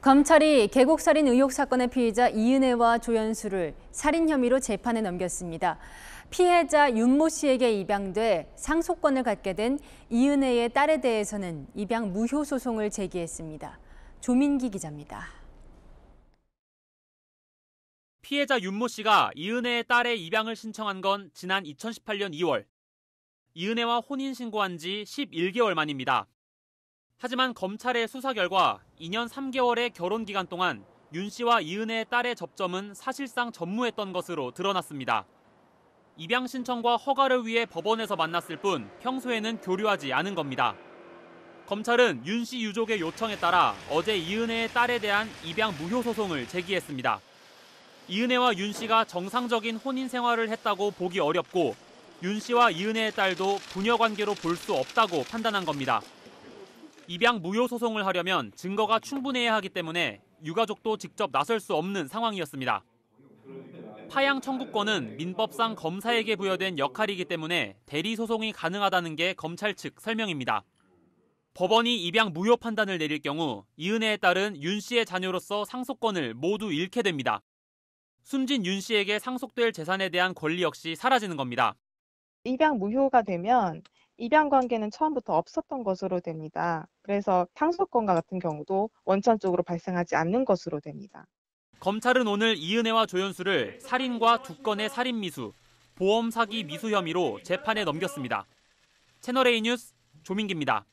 검찰이 계곡살인 의혹 사건의 피의자 이은혜와 조연수를 살인 혐의로 재판에 넘겼습니다. 피해자 윤모 씨에게 입양돼 상속권을 갖게 된 이은혜의 딸에 대해서는 입양 무효 소송을 제기했습니다. 조민기 기자입니다. 피해자 윤모 씨가 이은혜의 딸의 입양을 신청한 건 지난 2018년 2월. 이은혜와 혼인 신고한 지 11개월 만입니다. 하지만 검찰의 수사 결과 2년 3개월의 결혼 기간 동안 윤 씨와 이은혜의 딸의 접점은 사실상 전무했던 것으로 드러났습니다. 입양 신청과 허가를 위해 법원에서 만났을 뿐 평소에는 교류하지 않은 겁니다. 검찰은 윤 씨 유족의 요청에 따라 어제 이은혜의 딸에 대한 입양 무효 소송을 제기했습니다. 이은혜와 윤 씨가 정상적인 혼인 생활을 했다고 보기 어렵고 윤 씨와 이은혜의 딸도 부녀 관계로 볼 수 없다고 판단한 겁니다. 입양 무효 소송을 하려면 증거가 충분해야 하기 때문에 유가족도 직접 나설 수 없는 상황이었습니다. 파양 청구권은 민법상 검사에게 부여된 역할이기 때문에 대리 소송이 가능하다는 게 검찰 측 설명입니다. 법원이 입양 무효 판단을 내릴 경우 이은혜에 따른 윤 씨의 자녀로서 상속권을 모두 잃게 됩니다. 숨진 윤 씨에게 상속될 재산에 대한 권리 역시 사라지는 겁니다. 입양 무효가 되면 입양 관계는 처음부터 없었던 것으로 됩니다. 그래서 상속권과 같은 경우도 원천적으로 발생하지 않는 것으로 됩니다. 검찰은 오늘 이은혜와 조연수를 살인과 두 건의 살인 미수, 보험 사기 미수 혐의로 재판에 넘겼습니다. 채널A 뉴스 조민기입니다.